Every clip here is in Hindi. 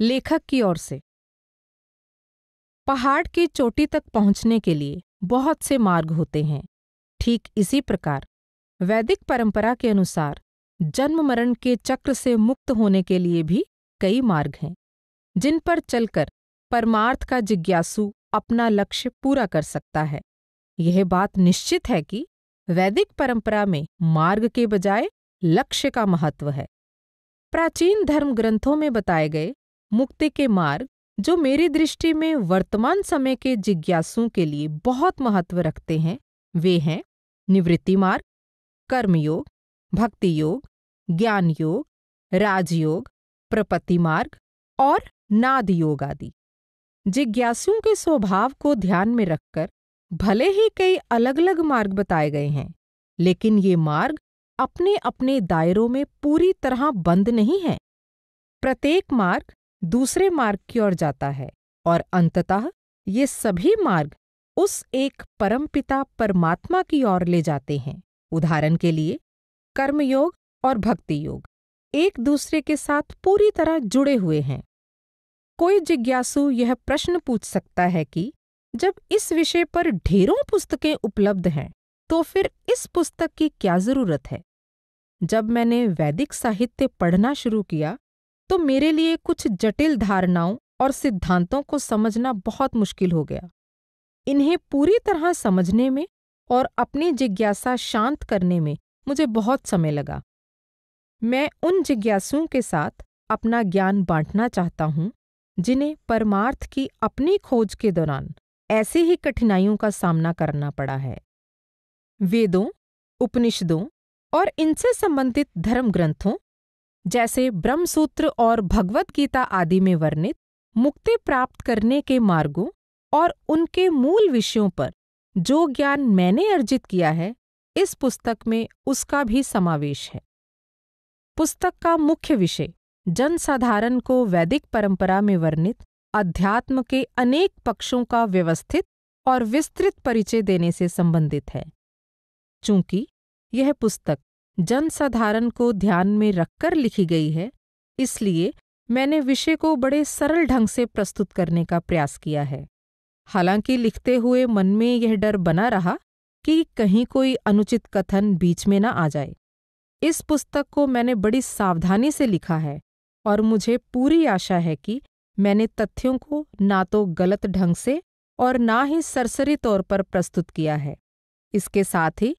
लेखक की ओर से पहाड़ की चोटी तक पहुंचने के लिए बहुत से मार्ग होते हैं ठीक इसी प्रकार वैदिक परंपरा के अनुसार जन्म मरण के चक्र से मुक्त होने के लिए भी कई मार्ग हैं जिन पर चलकर परमार्थ का जिज्ञासु अपना लक्ष्य पूरा कर सकता है यह बात निश्चित है कि वैदिक परंपरा में मार्ग के बजाय लक्ष्य का महत्व है प्राचीन धर्म ग्रंथों में बताए गए मुक्ति के मार्ग जो मेरी दृष्टि में वर्तमान समय के जिज्ञासुओं के लिए बहुत महत्व रखते हैं वे हैं निवृत्ति मार्ग कर्मयोग भक्ति योग ज्ञान योग राजयोग प्रपत्ति मार्ग और नाद योग आदि जिज्ञासुओं के स्वभाव को ध्यान में रखकर भले ही कई अलग अलग मार्ग बताए गए हैं लेकिन ये मार्ग अपने अपने दायरों में पूरी तरह बंद नहीं है प्रत्येक मार्ग दूसरे मार्ग की ओर जाता है और अंततः ये सभी मार्ग उस एक परमपिता परमात्मा की ओर ले जाते हैं उदाहरण के लिए कर्मयोग और भक्ति योग एक दूसरे के साथ पूरी तरह जुड़े हुए हैं कोई जिज्ञासु यह प्रश्न पूछ सकता है कि जब इस विषय पर ढेरों पुस्तकें उपलब्ध हैं तो फिर इस पुस्तक की क्या जरूरत है जब मैंने वैदिक साहित्य पढ़ना शुरू किया तो मेरे लिए कुछ जटिल धारणाओं और सिद्धांतों को समझना बहुत मुश्किल हो गया इन्हें पूरी तरह समझने में और अपनी जिज्ञासा शांत करने में मुझे बहुत समय लगा मैं उन जिज्ञासुओं के साथ अपना ज्ञान बांटना चाहता हूँ जिन्हें परमार्थ की अपनी खोज के दौरान ऐसी ही कठिनाइयों का सामना करना पड़ा है वेदों उपनिषदों और इनसे संबंधित धर्म ग्रंथों जैसे ब्रह्मसूत्र और भगवत गीता आदि में वर्णित मुक्ति प्राप्त करने के मार्गों और उनके मूल विषयों पर जो ज्ञान मैंने अर्जित किया है इस पुस्तक में उसका भी समावेश है पुस्तक का मुख्य विषय जनसाधारण को वैदिक परंपरा में वर्णित अध्यात्म के अनेक पक्षों का व्यवस्थित और विस्तृत परिचय देने से संबंधित है चूंकि यह पुस्तक जनसाधारण को ध्यान में रखकर लिखी गई है इसलिए मैंने विषय को बड़े सरल ढंग से प्रस्तुत करने का प्रयास किया है हालांकि लिखते हुए मन में यह डर बना रहा कि कहीं कोई अनुचित कथन बीच में न आ जाए इस पुस्तक को मैंने बड़ी सावधानी से लिखा है और मुझे पूरी आशा है कि मैंने तथ्यों को ना तो गलत ढंग से और ना ही सरसरी तौर पर प्रस्तुत किया है इसके साथ ही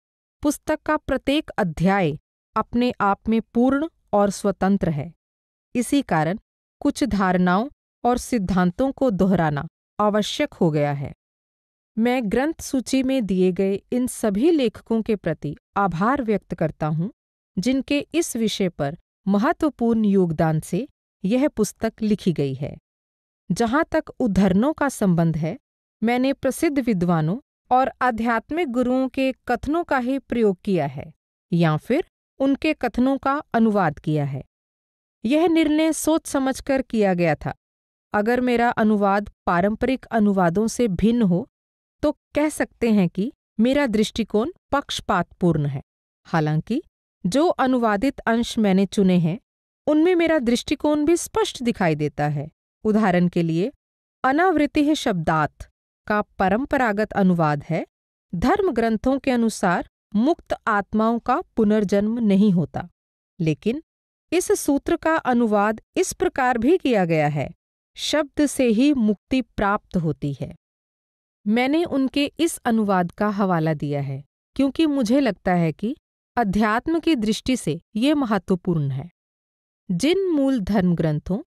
पुस्तक का प्रत्येक अध्याय अपने आप में पूर्ण और स्वतंत्र है इसी कारण कुछ धारणाओं और सिद्धांतों को दोहराना आवश्यक हो गया है मैं ग्रंथ सूची में दिए गए इन सभी लेखकों के प्रति आभार व्यक्त करता हूँ जिनके इस विषय पर महत्वपूर्ण योगदान से यह पुस्तक लिखी गई है जहाँ तक उद्धरणों का संबंध है मैंने प्रसिद्ध विद्वानों और आध्यात्मिक गुरुओं के कथनों का ही प्रयोग किया है या फिर उनके कथनों का अनुवाद किया है यह निर्णय सोच समझकर किया गया था अगर मेरा अनुवाद पारंपरिक अनुवादों से भिन्न हो तो कह सकते हैं कि मेरा दृष्टिकोण पक्षपातपूर्ण है हालांकि जो अनुवादित अंश मैंने चुने हैं उनमें मेरा दृष्टिकोण भी स्पष्ट दिखाई देता है उदाहरण के लिए अनावृत्ति शब्दात का परंपरागत अनुवाद है धर्म ग्रंथों के अनुसार मुक्त आत्माओं का पुनर्जन्म नहीं होता लेकिन इस सूत्र का अनुवाद इस प्रकार भी किया गया है शब्द से ही मुक्ति प्राप्त होती है मैंने उनके इस अनुवाद का हवाला दिया है क्योंकि मुझे लगता है कि अध्यात्म की दृष्टि से ये महत्वपूर्ण है जिन मूल धर्म ग्रंथों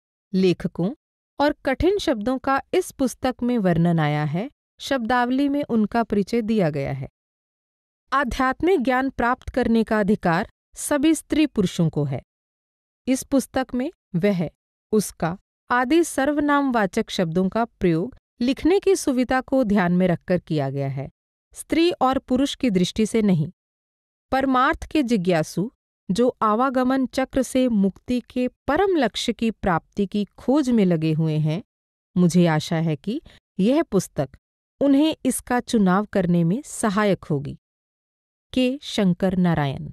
लेखकों और कठिन शब्दों का इस पुस्तक में वर्णन आया है शब्दावली में उनका परिचय दिया गया है आध्यात्मिक ज्ञान प्राप्त करने का अधिकार सभी स्त्री पुरुषों को है इस पुस्तक में वह उसका आदि सर्वनामवाचक शब्दों का प्रयोग लिखने की सुविधा को ध्यान में रखकर किया गया है स्त्री और पुरुष की दृष्टि से नहीं परमार्थ के जिज्ञासु जो आवागमन चक्र से मुक्ति के परम लक्ष्य की प्राप्ति की खोज में लगे हुए हैं मुझे आशा है कि यह पुस्तक उन्हें इसका चुनाव करने में सहायक होगी के शंकर नारायण